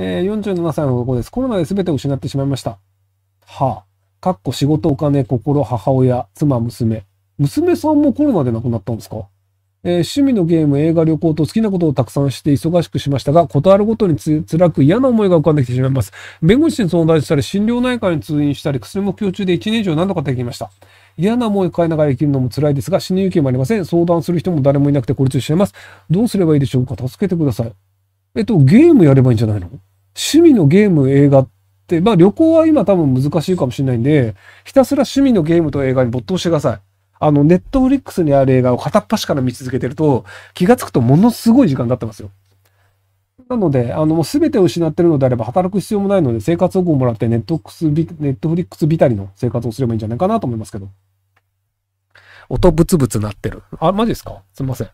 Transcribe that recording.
えー、47歳の男です。コロナで全てを失ってしまいました。はあ。かっこ仕事、お金、心、母親、妻、娘。娘さんもコロナで亡くなったんですかえー、趣味のゲーム、映画、旅行と好きなことをたくさんして忙しくしましたが、断るごとにつ辛く嫌な思いが浮かんできてしまいます。弁護士に相談したり、心療内科に通院したり、薬も供中で1年以上何度かできました。嫌な思いを変えながら生きるのも辛いですが、死ぬ勇気もありません。相談する人も誰もいなくて孤立しています。どうすればいいでしょうか助けてください。えっと、ゲームやればいいんじゃないの趣味のゲーム、映画って、まあ旅行は今多分難しいかもしれないんで、ひたすら趣味のゲームと映画に没頭してください。あの、ネットフリックスにある映画を片っ端から見続けてると、気がつくとものすごい時間になってますよ。なので、あの、もう全てを失ってるのであれば、働く必要もないので、生活保護をもらって、ネットフリックスびたりの生活をすればいいんじゃないかなと思いますけど。音ブツブツ鳴ってる。あ、マジですかすいません。